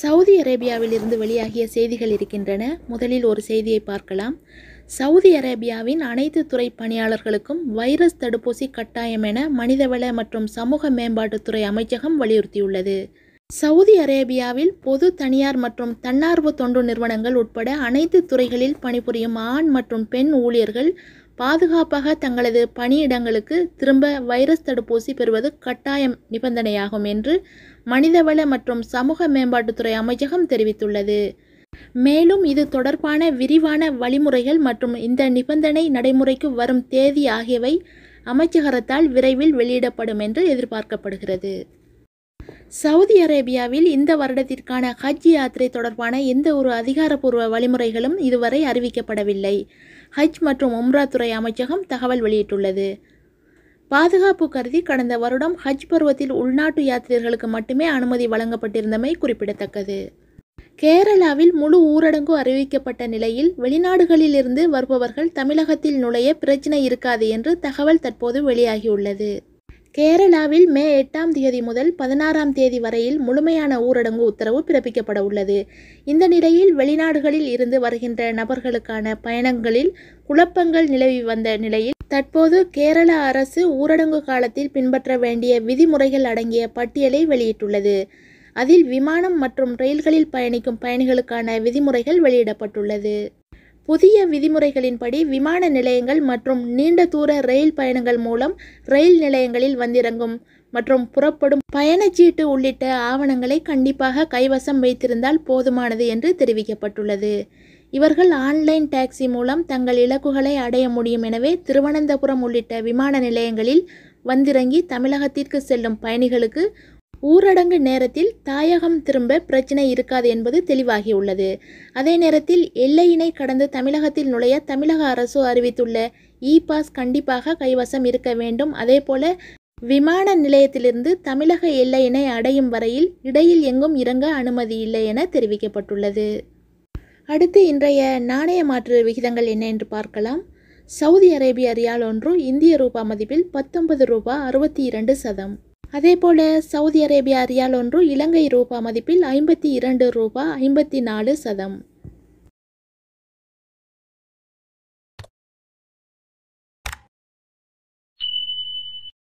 Saudi அரேபியாவிலிருந்து வெளியாகிய செய்திகள் இருக்கின்றன முதலில் ஒரு செய்தியை பார்க்கலாம் சவுதி அரேபியாவின் அனைத்து துறை பணியாளர்களுக்கும் வைரஸ் தடுப்பூசி கட்டாயம் என மனிதவள மற்றும் சமூக மேம்பாட்டுத்துறை அமைச்சகம் வலியுறுத்தியுள்ளது சவுதி அரேபியாவில் பொது தனியார் மற்றும் தன்னார்வ தொண்டு நிறுவனங்கள் உட்பட அனைத்து துறைகளில் பணிபுரியும் ஆண் மற்றும் பெண் ஊழியர்கள் பாதுகாப்பாக தங்களது பணியிடங்களுக்கு திரும்ப வைரஸ் தடுப்பூசி பெறுவது கட்டாயம் நிபந்தனையாகும் என்று மனிதவள மற்றும் சமூக மேம்பாட்டுத்துறை அமைச்சகம் தெரிவித்துள்ளது மேலும் இது தொடர்பான விரிவான வழிமுறைகள் மற்றும் இந்த நிபந்தனை நடைமுறைக்கு வரும் தேதி ஆகியவை அமைச்சகத்தால் விரைவில் வெளியிடப்படும் என்று எதிர்பார்க்கப்படுகிறது சவுதி அரேபியாவில் இந்த வருடத்திற்கான ஹஜ் யாத்திரை தொடர்பான எந்த ஒரு அதிகாரப்பூர்வ வழிமுறைகளும் இதுவரை அறிவிக்கப்படவில்லை ஹஜ் மற்றும் உம்ரா துறை அமைச்சகம் தகவல் வெளியிட்டுள்ளது பாதுகாப்பு கருதி கடந்த வருடம் ஹஜ் பருவத்தில் உள்நாட்டு யாத்திரைகளுக்கு மட்டுமே அனுமதி வழங்கப்பட்டிருந்தமை குறிப்பிடத்தக்கது கேரளாவில் முழு ஊரடங்கு அறிவிக்கப்பட்ட நிலையில் வெளிநாடுகளிலிருந்து வருபவர்கள் தமிழகத்தில் நுழைய பிரச்சினை இருக்காது என்று தகவல் தற்போது வெளியாகியுள்ளது கேரளாவில் மே எட்டாம் தேதி முதல் பதினாறாம் தேதி வரையில் முழுமையான ஊரடங்கு உத்தரவு பிறப்பிக்கப்பட உள்ளது இந்த நிலையில் வெளிநாடுகளில் இருந்து வருகின்ற நபர்களுக்கான பயணங்களில் குழப்பங்கள் நிலவி வந்த நிலையில் தற்போது கேரள அரசு ஊரடங்கு காலத்தில் பின்பற்ற வேண்டிய விதிமுறைகள் அடங்கிய பட்டியலை வெளியிட்டுள்ளது அதில் விமானம் மற்றும் ரயில்களில் பயணிக்கும் பயணிகளுக்கான விதிமுறைகள் வெளியிடப்பட்டுள்ளது புதிய விதிமுறைகளின்படி விமான நிலையங்கள் மற்றும் நீண்ட தூர ரயில் பயணங்கள் மூலம் ரயில் நிலையங்களில் வந்திறங்கும் மற்றும் புறப்படும் பயணச்சீட்டு உள்ளிட்ட ஆவணங்களை கண்டிப்பாக கைவசம் வைத்திருந்தால் போதுமானது என்று தெரிவிக்கப்பட்டுள்ளது இவர்கள் ஆன்லைன் டாக்ஸி மூலம் தங்கள் இலக்குகளை அடைய முடியும் எனவே திருவனந்தபுரம் உள்ளிட்ட விமான நிலையங்களில் வந்திறங்கி தமிழகத்திற்கு செல்லும் பயணிகளுக்கு ஊரடங்கு நேரத்தில் தாயகம் திரும்ப பிரச்சனை இருக்காது என்பது தெளிவாகியுள்ளது அதே நேரத்தில் எல்லையினை கடந்து தமிழகத்தில் நுழைய தமிழக அரசு அறிவித்துள்ள இ பாஸ் கண்டிப்பாக கைவசம் இருக்க வேண்டும் அதே போல விமான நிலையத்திலிருந்து தமிழக எல்லையினை அடையும் வரையில் இடையில் எங்கும் இறங்க அனுமதி இல்லை என தெரிவிக்கப்பட்டுள்ளது அடுத்து இன்றைய நாணய மாற்று விகிதங்கள் என்ன என்று பார்க்கலாம் சவுதி அரேபிய ரியால் ஒன்று இந்திய ரூபா மதிப்பில் பத்தொன்பது ரூபா அறுபத்தி இரண்டு சதம் அதேபோல சவுதி அரேபியா ரியால் ஒன்று இலங்கை ரூபா மதிப்பில் ஐம்பத்தி இரண்டு ரூபா ஐம்பத்தி நாலு சதம்